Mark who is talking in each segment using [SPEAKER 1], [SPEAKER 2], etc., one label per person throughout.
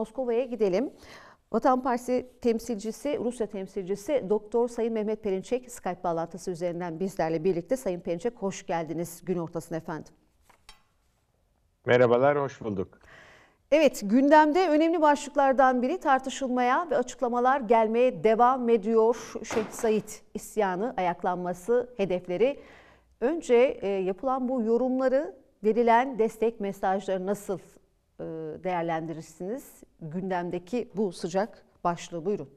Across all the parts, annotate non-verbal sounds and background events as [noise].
[SPEAKER 1] Moskova'ya gidelim. Vatan Partisi temsilcisi, Rusya temsilcisi Doktor Sayın Mehmet Perinçek Skype bağlantısı üzerinden bizlerle birlikte. Sayın Perinçek hoş geldiniz gün ortasına efendim.
[SPEAKER 2] Merhabalar, hoş bulduk.
[SPEAKER 1] Evet, gündemde önemli başlıklardan biri tartışılmaya ve açıklamalar gelmeye devam ediyor. Şeyh Said isyanı, ayaklanması, hedefleri. Önce e, yapılan bu yorumları verilen destek mesajları nasıl e, değerlendirirsiniz? Gündemdeki bu sıcak başlığı buyurun.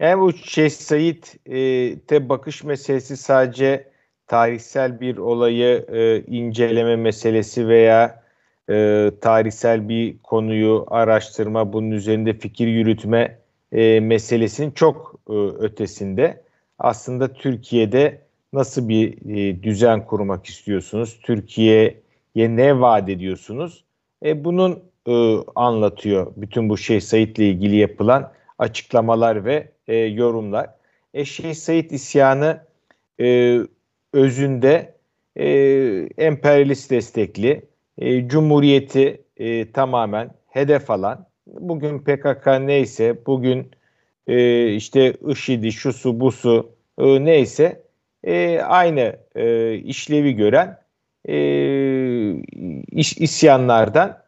[SPEAKER 2] Yani bu Şeyh Said'e bakış meselesi sadece tarihsel bir olayı e, inceleme meselesi veya e, tarihsel bir konuyu araştırma, bunun üzerinde fikir yürütme e, meselesinin çok e, ötesinde. Aslında Türkiye'de nasıl bir e, düzen kurmak istiyorsunuz? Türkiye ya ne vaat ediyorsunuz? E, bunun e, anlatıyor bütün bu şey Said'le ilgili yapılan açıklamalar ve e, yorumlar. E, şey Sayit isyanı e, özünde e, emperyalist destekli, e, cumhuriyeti e, tamamen hedef alan, bugün PKK neyse, bugün e, işte IŞİD'i, şusu, busu e, neyse e, aynı e, işlevi gören e, iş, isyanlardan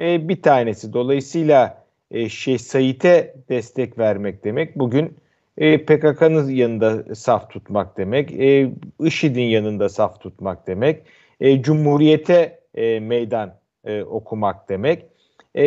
[SPEAKER 2] e, bir tanesi. Dolayısıyla e, şey Sait'e destek vermek demek bugün e, PKK'nın yanında saf tutmak demek, e, IŞİD'in yanında saf tutmak demek, e, Cumhuriyete e, meydan e, okumak demek. E,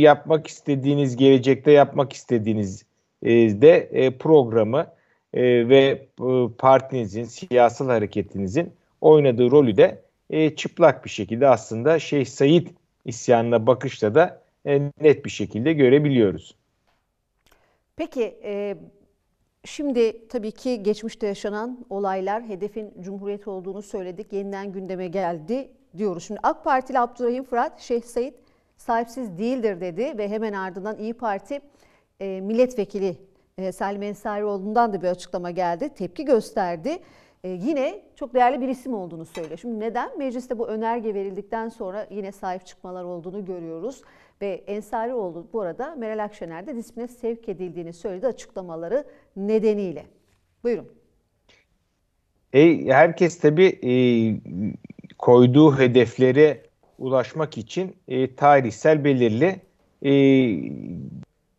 [SPEAKER 2] yapmak istediğiniz, gelecekte yapmak istediğiniz e, de e, programı e, ve e, partinizin, siyasal hareketinizin oynadığı rolü de e, çıplak bir şekilde aslında Şeyh Said isyanına bakışta da e, net bir şekilde görebiliyoruz.
[SPEAKER 1] Peki e, şimdi tabii ki geçmişte yaşanan olaylar hedefin Cumhuriyet olduğunu söyledik. Yeniden gündeme geldi diyoruz. Şimdi AK Partili Abdurrahim Fırat Şeyh Said sahipsiz değildir dedi ve hemen ardından İyi Parti e, milletvekili e, Salim Ensarioğlu'ndan da bir açıklama geldi. Tepki gösterdi. Ee, yine çok değerli bir isim olduğunu söylüyor. Şimdi neden? Mecliste bu önerge verildikten sonra yine sahip çıkmalar olduğunu görüyoruz. Ve Ensarioğlu bu arada Meral Akşener'de disipline sevk edildiğini söyledi açıklamaları nedeniyle. Buyurun.
[SPEAKER 2] E, herkes tabii e, koyduğu hedeflere ulaşmak için e, tarihsel belirli e,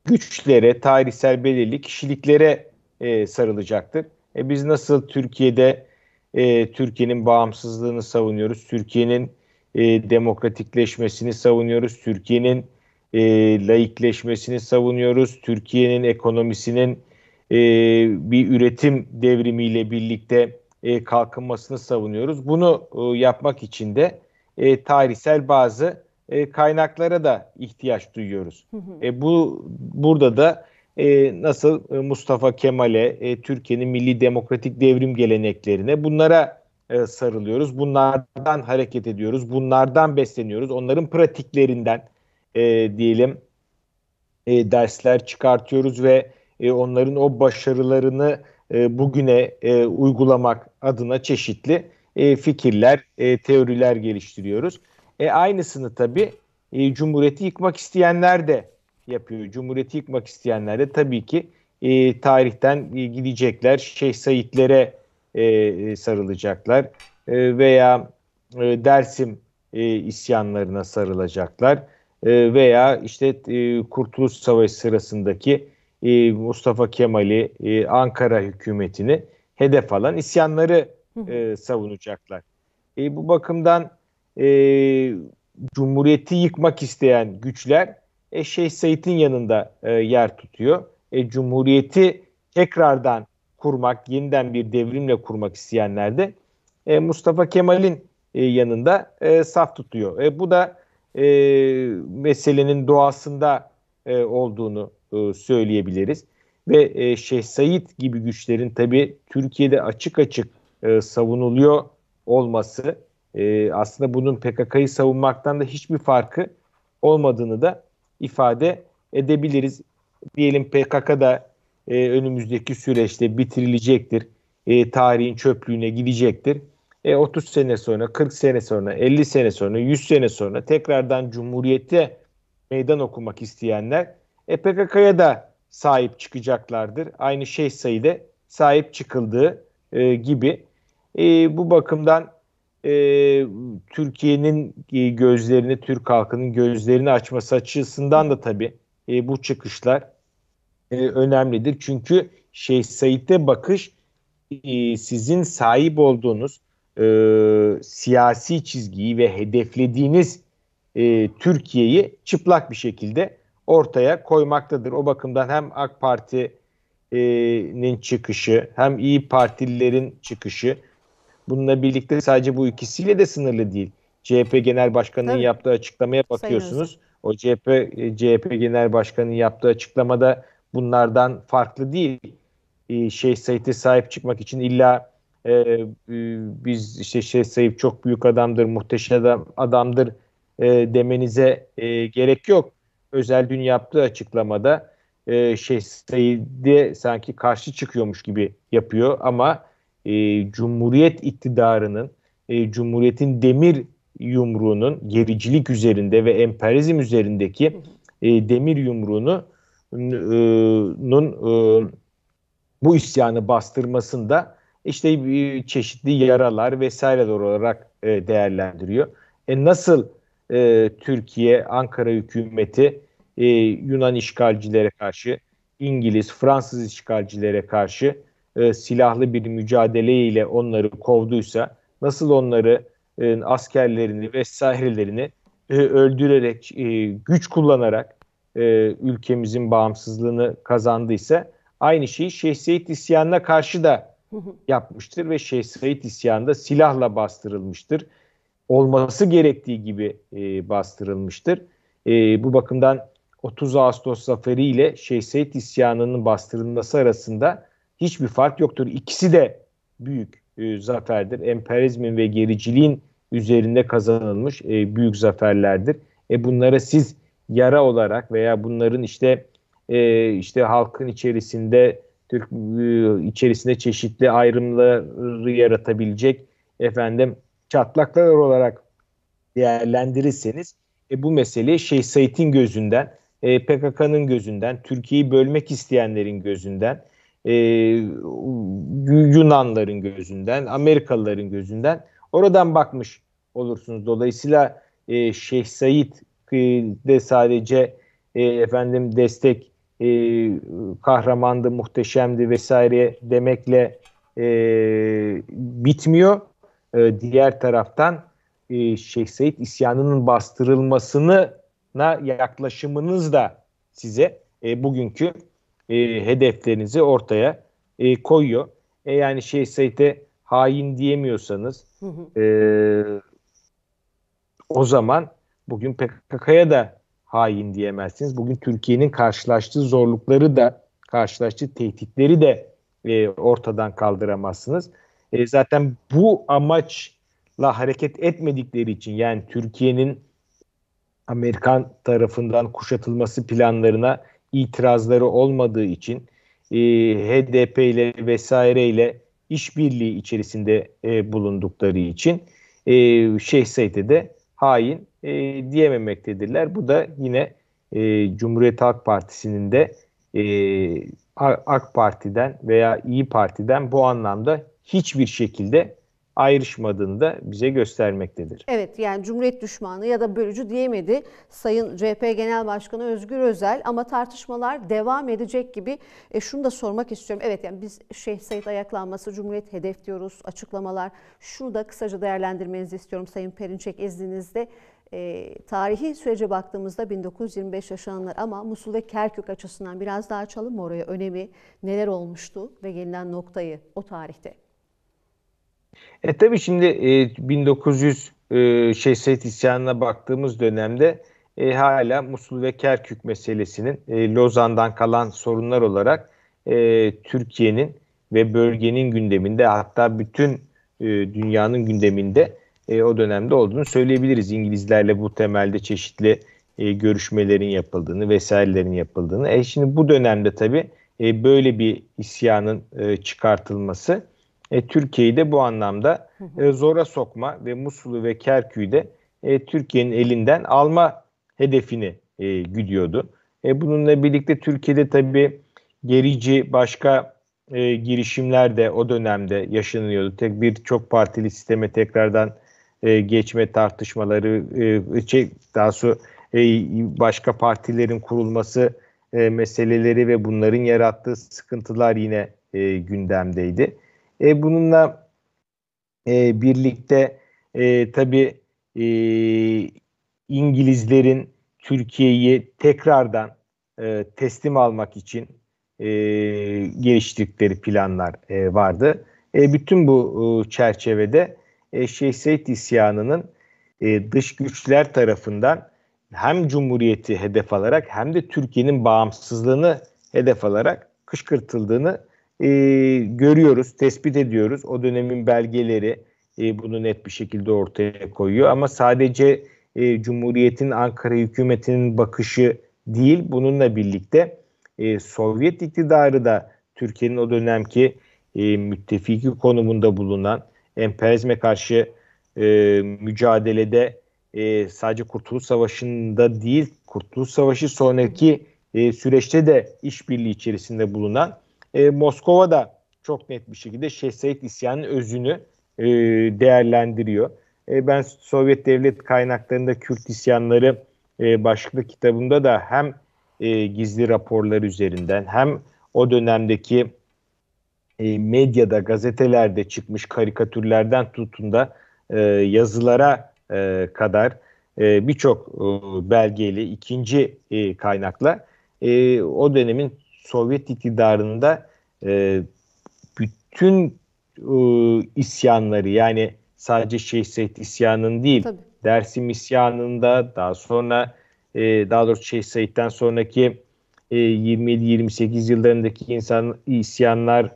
[SPEAKER 2] güçlere, tarihsel belirli kişiliklere e, sarılacaktır. E biz nasıl Türkiye'de e, Türkiye'nin bağımsızlığını savunuyoruz, Türkiye'nin e, demokratikleşmesini savunuyoruz, Türkiye'nin e, laikleşmesini savunuyoruz, Türkiye'nin ekonomisinin e, bir üretim devrimiyle birlikte e, kalkınmasını savunuyoruz. Bunu e, yapmak için de e, tarihsel bazı e, kaynaklara da ihtiyaç duyuyoruz. Hı hı. E, bu burada da e, nasıl e, Mustafa Kemal'e, e, Türkiye'nin milli demokratik devrim geleneklerine bunlara e, sarılıyoruz. Bunlardan hareket ediyoruz. Bunlardan besleniyoruz. Onların pratiklerinden e, diyelim e, dersler çıkartıyoruz ve e, onların o başarılarını e, bugüne e, uygulamak adına çeşitli e, fikirler, e, teoriler geliştiriyoruz. E, aynısını tabii e, Cumhuriyeti yıkmak isteyenler de yapıyor. Cumhuriyeti yıkmak isteyenler de tabii ki e, tarihten e, gidecekler. Şeyh Saidlere e, e, sarılacaklar e, veya e, Dersim e, isyanlarına sarılacaklar e, veya işte e, Kurtuluş Savaşı sırasındaki e, Mustafa Kemal'i, e, Ankara hükümetini hedef alan isyanları e, savunacaklar. E, bu bakımdan e, Cumhuriyeti yıkmak isteyen güçler e, Şeyh Said'in yanında e, yer tutuyor. E, Cumhuriyeti tekrardan kurmak, yeniden bir devrimle kurmak isteyenler de e, Mustafa Kemal'in e, yanında e, saf tutuyor. E, bu da e, meselenin doğasında e, olduğunu e, söyleyebiliriz. Ve e, Şeyh Said gibi güçlerin tabii Türkiye'de açık açık e, savunuluyor olması e, aslında bunun PKK'yı savunmaktan da hiçbir farkı olmadığını da ifade edebiliriz. Diyelim PKK'da e, önümüzdeki süreçte bitirilecektir. E, tarihin çöplüğüne gidecektir. E, 30 sene sonra, 40 sene sonra, 50 sene sonra, 100 sene sonra tekrardan cumhuriyette meydan okumak isteyenler e, PKK'ya da sahip çıkacaklardır. Aynı şey sayıda sahip çıkıldığı e, gibi. E, bu bakımdan e, Türkiye'nin gözlerini, Türk halkının gözlerini açması açısından da tabii e, bu çıkışlar e, önemlidir. Çünkü şey Said'e bakış e, sizin sahip olduğunuz e, siyasi çizgiyi ve hedeflediğiniz e, Türkiye'yi çıplak bir şekilde ortaya koymaktadır. O bakımdan hem AK Parti'nin çıkışı hem İyi Partililerin çıkışı Bununla birlikte sadece bu ikisiyle de sınırlı değil. CHP Genel Başkanı'nın Tabii. yaptığı açıklamaya bakıyorsunuz. O CHP e, CHP Genel Başkanı'nın yaptığı açıklamada bunlardan farklı değil. E, şey Said'e sahip çıkmak için illa e, e biz işte şey Said çok büyük adamdır, muhteşem adam, adamdır e, demenize e, gerek yok. Özel dün yaptığı açıklamada e, şey Said'e sanki karşı çıkıyormuş gibi yapıyor ama e, Cumhuriyet iktidarının, e, Cumhuriyet'in demir yumruğunun gericilik üzerinde ve emperyalizm üzerindeki e, demir yumruğunu e, e, bu isyanı bastırmasında işte e, çeşitli yaralar vesaireler olarak e, değerlendiriyor. E nasıl e, Türkiye, Ankara hükümeti e, Yunan işgalcilere karşı, İngiliz, Fransız işgalcilere karşı e, silahlı bir mücadeleyle onları kovduysa nasıl onları e, askerlerini vesairelerini e, öldürerek e, güç kullanarak e, ülkemizin bağımsızlığını kazandıysa aynı şeyi Şeyh Said isyanına karşı da [laughs] yapmıştır ve Şeyh isyanı da silahla bastırılmıştır. Olması gerektiği gibi e, bastırılmıştır. E, bu bakımdan 30 Ağustos zaferiyle Şeyh Said isyanının bastırılması arasında hiçbir fark yoktur. İkisi de büyük e, zaferdir. Emperyalizmin ve gericiliğin üzerinde kazanılmış e, büyük zaferlerdir. E bunlara siz yara olarak veya bunların işte e, işte halkın içerisinde Türk e, içerisinde çeşitli ayrımları yaratabilecek efendim çatlaklar olarak değerlendirirseniz e, bu mesele şeyh Said'in gözünden, e, PKK'nın gözünden, Türkiye'yi bölmek isteyenlerin gözünden e, Yunanların gözünden, Amerikalıların gözünden oradan bakmış olursunuz. Dolayısıyla e, Şeyh Said e, de sadece e, efendim destek e, kahramandı, muhteşemdi vesaire demekle e, bitmiyor. E, diğer taraftan e, Şeyh Said isyanının bastırılmasına yaklaşımınız da size e, bugünkü e, hedeflerinizi ortaya e, koyuyor. E, yani şey Said'e hain diyemiyorsanız e, o zaman bugün PKK'ya da hain diyemezsiniz. Bugün Türkiye'nin karşılaştığı zorlukları da karşılaştığı tehditleri de e, ortadan kaldıramazsınız. E, zaten bu amaçla hareket etmedikleri için yani Türkiye'nin Amerikan tarafından kuşatılması planlarına itirazları olmadığı için e, HDP ile vesaireyle işbirliği içerisinde e, bulundukları için e, Şeyh Said'e de hain e, diyememektedirler. Bu da yine e, Cumhuriyet Halk Partisi'nin de e, AK Parti'den veya İyi Parti'den bu anlamda hiçbir şekilde ayrışmadığını da bize göstermektedir.
[SPEAKER 1] Evet yani Cumhuriyet düşmanı ya da bölücü diyemedi Sayın CHP Genel Başkanı Özgür Özel ama tartışmalar devam edecek gibi e, şunu da sormak istiyorum. Evet yani biz Şeyh Said ayaklanması Cumhuriyet hedef diyoruz açıklamalar. Şunu da kısaca değerlendirmenizi istiyorum Sayın Perinçek izninizle. E, tarihi sürece baktığımızda 1925 yaşananlar ama Musul ve Kerkük açısından biraz daha açalım oraya önemi neler olmuştu ve gelinen noktayı o tarihte.
[SPEAKER 2] E tabii şimdi e, 1900 e, şey Seyit isyanına baktığımız dönemde e, hala Musul ve Kerkük meselesinin e, Lozan'dan kalan sorunlar olarak e, Türkiye'nin ve bölgenin gündeminde hatta bütün e, dünyanın gündeminde e, o dönemde olduğunu söyleyebiliriz. İngilizlerle bu temelde çeşitli e, görüşmelerin yapıldığını vesairelerin yapıldığını. E şimdi bu dönemde tabii e, böyle bir isyanın e, çıkartılması e, Türkiye'yi de bu anlamda e, zora sokma ve Musul'u ve Kerkük'ü de e, Türkiye'nin elinden alma hedefini e, güdüyordu. E, bununla birlikte Türkiye'de tabii gerici başka e, girişimler de o dönemde yaşanıyordu. Tek bir çok partili sisteme tekrardan e, geçme tartışmaları, e, şey, daha su e, başka partilerin kurulması e, meseleleri ve bunların yarattığı sıkıntılar yine e, gündemdeydi. E, bununla e, birlikte e, tabii e, İngilizlerin Türkiye'yi tekrardan e, teslim almak için e, geliştirdikleri planlar e, vardı. E, bütün bu e, çerçevede e, Şehzade isyanının e, dış güçler tarafından hem Cumhuriyeti hedef alarak hem de Türkiye'nin bağımsızlığını hedef alarak kışkırtıldığını e, görüyoruz, tespit ediyoruz. O dönemin belgeleri e, bunu net bir şekilde ortaya koyuyor. Ama sadece e, Cumhuriyet'in Ankara hükümetinin bakışı değil, bununla birlikte e, Sovyet iktidarı da Türkiye'nin o dönemki e, müttefiki konumunda bulunan emperyalizme karşı e, mücadelede e, sadece Kurtuluş Savaşı'nda değil, Kurtuluş Savaşı sonraki e, süreçte de işbirliği içerisinde bulunan e, Moskova da çok net bir şekilde Şehzeit isyanının özünü e, değerlendiriyor. E, ben Sovyet devlet kaynaklarında Kürt isyanları e, başlıklı kitabımda da hem e, gizli raporlar üzerinden hem o dönemdeki e, medyada, gazetelerde çıkmış karikatürlerden tutun da e, yazılara e, kadar e, birçok e, belgeli ikinci e, kaynakla e, o dönemin Sovyet iktidarında e, bütün e, isyanları yani sadece Şehzade isyanın değil Tabii. Dersim isyanında daha sonra e, daha doğrusu Şehzade'den sonraki e, 27-28 yıllarındaki insan isyanlar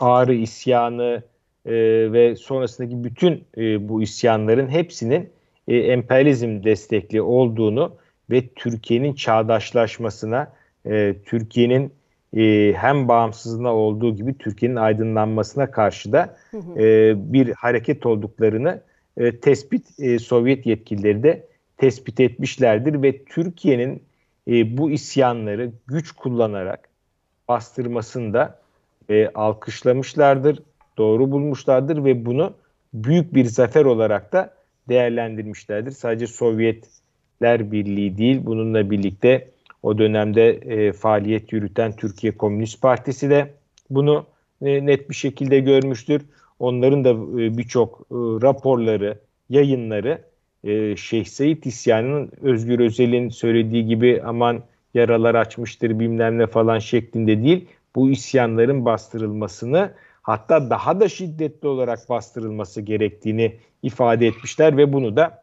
[SPEAKER 2] Ağrı isyanı e, ve sonrasındaki bütün e, bu isyanların hepsinin e, emperyalizm destekli olduğunu ve Türkiye'nin çağdaşlaşmasına, e, Türkiye'nin e, hem bağımsızlığına olduğu gibi Türkiye'nin aydınlanmasına karşı da e, bir hareket olduklarını e, tespit Sovyet yetkilileri de tespit etmişlerdir ve Türkiye'nin bu isyanları güç kullanarak bastırmasında alkışlamışlardır, doğru bulmuşlardır ve bunu büyük bir zafer olarak da değerlendirmişlerdir. Sadece Sovyetler Birliği değil, bununla birlikte o dönemde e, faaliyet yürüten Türkiye Komünist Partisi de bunu e, net bir şekilde görmüştür. Onların da e, birçok e, raporları, yayınları e, Şeyh Said isyanının Özgür Özel'in söylediği gibi aman yaralar açmıştır bilmem ne falan şeklinde değil. Bu isyanların bastırılmasını hatta daha da şiddetli olarak bastırılması gerektiğini ifade etmişler ve bunu da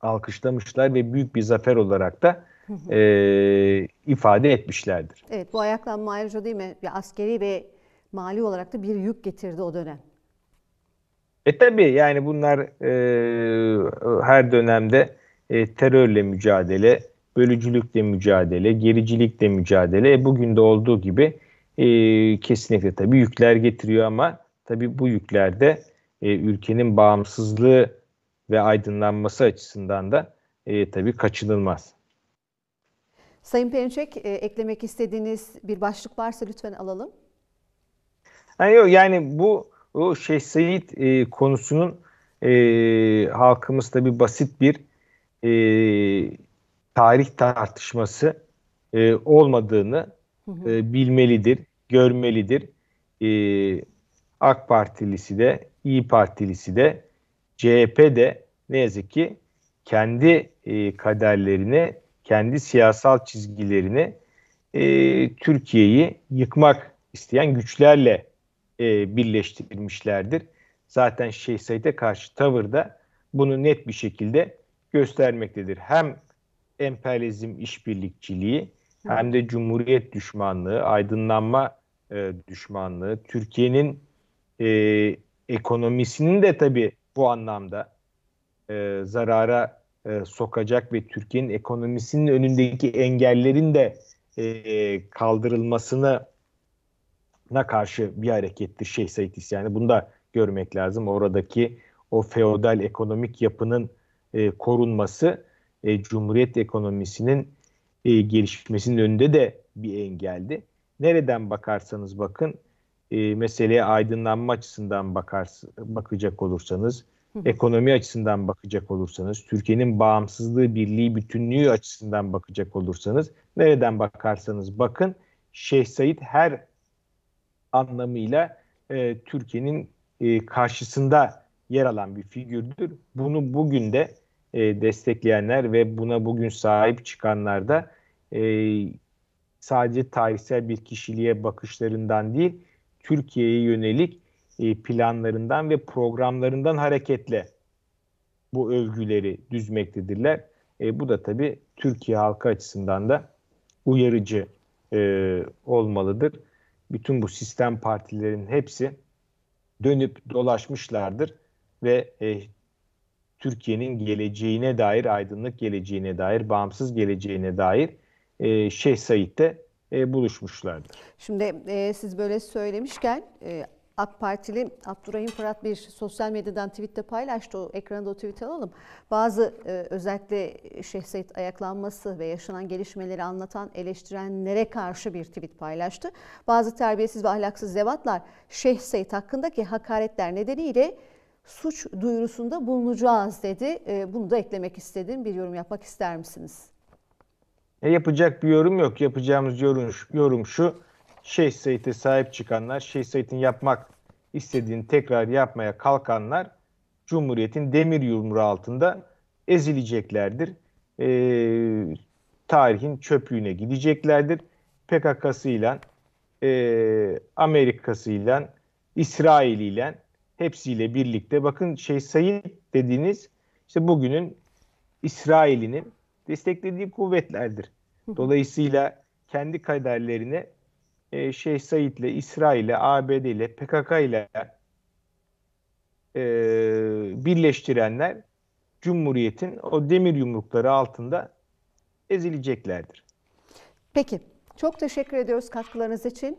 [SPEAKER 2] alkışlamışlar ve büyük bir zafer olarak da e, ifade etmişlerdir.
[SPEAKER 1] Evet bu ayaklanma ayrıca değil mi? Bir askeri ve mali olarak da bir yük getirdi o dönem.
[SPEAKER 2] E tabi yani bunlar e, her dönemde e, terörle mücadele, bölücülükle mücadele, gericilikle mücadele e, bugün de olduğu gibi e, kesinlikle tabi yükler getiriyor ama tabi bu yüklerde e, ülkenin bağımsızlığı ve aydınlanması açısından da e, tabii kaçınılmaz.
[SPEAKER 1] Sayın Perinçek e, eklemek istediğiniz bir başlık varsa lütfen alalım.
[SPEAKER 2] Yani, yok, yani bu o şey Said e, konusunun e, halkımız tabi basit bir e, tarih tartışması e, olmadığını hı hı. E, bilmelidir, görmelidir. E, AK Partilisi de, İyi Partilisi de, CHP de ne yazık ki kendi e, kaderlerini kendi siyasal çizgilerini e, Türkiye'yi yıkmak isteyen güçlerle e, birleştirmişlerdir. Zaten Şeyh Said'e karşı tavırda bunu net bir şekilde göstermektedir. Hem emperyalizm işbirlikçiliği hem de cumhuriyet düşmanlığı, aydınlanma e, düşmanlığı, Türkiye'nin e, ekonomisinin de tabii bu anlamda e, zarara e, sokacak ve Türkiye'nin ekonomisinin önündeki engellerin de e, kaldırılmasına na karşı bir hareketti Şeyh Said İsyanı. Bunu da görmek lazım. Oradaki o feodal ekonomik yapının e, korunması e, Cumhuriyet ekonomisinin e, gelişmesinin önünde de bir engeldi. Nereden bakarsanız bakın e, meseleye aydınlanma açısından bakar, bakacak olursanız ekonomi açısından bakacak olursanız, Türkiye'nin bağımsızlığı, birliği, bütünlüğü açısından bakacak olursanız, nereden bakarsanız bakın, Şeyh Said her anlamıyla e, Türkiye'nin e, karşısında yer alan bir figürdür. Bunu bugün de e, destekleyenler ve buna bugün sahip çıkanlar da e, sadece tarihsel bir kişiliğe bakışlarından değil, Türkiye'ye yönelik e, planlarından ve programlarından hareketle bu övgüleri düzmektedirler. E, bu da tabii Türkiye halkı açısından da uyarıcı e, olmalıdır. Bütün bu sistem partilerin hepsi dönüp dolaşmışlardır ve e, Türkiye'nin geleceğine dair, aydınlık geleceğine dair, bağımsız geleceğine dair e, Şeyh Said'de e, buluşmuşlardır.
[SPEAKER 1] Şimdi e, siz böyle söylemişken e, AK Partili Abdurrahim Fırat bir sosyal medyadan tweette paylaştı. O ekranda o tweet alalım. Bazı e, özellikle Şehzait ayaklanması ve yaşanan gelişmeleri anlatan eleştirenlere karşı bir tweet paylaştı. Bazı terbiyesiz ve ahlaksız zevatlar Şehzait hakkındaki hakaretler nedeniyle suç duyurusunda bulunacağız dedi. E, bunu da eklemek istedim. Bir yorum yapmak ister misiniz?
[SPEAKER 2] E, yapacak bir yorum yok. Yapacağımız yorum, yorum şu Şeyh Said'e sahip çıkanlar, Şeyh Said'in yapmak istediğini tekrar yapmaya kalkanlar Cumhuriyet'in demir yumruğu altında ezileceklerdir. Ee, e, tarihin çöplüğüne gideceklerdir. PKK'sıyla, e, Amerika'sıyla, İsrail'iyle hepsiyle birlikte bakın şey Said dediğiniz işte bugünün İsrail'inin desteklediği kuvvetlerdir. Dolayısıyla kendi kaderlerine e, Şeyh Said ile İsrail ile ABD ile PKK ile e, birleştirenler Cumhuriyet'in o demir yumrukları altında ezileceklerdir.
[SPEAKER 1] Peki. Çok teşekkür ediyoruz katkılarınız için.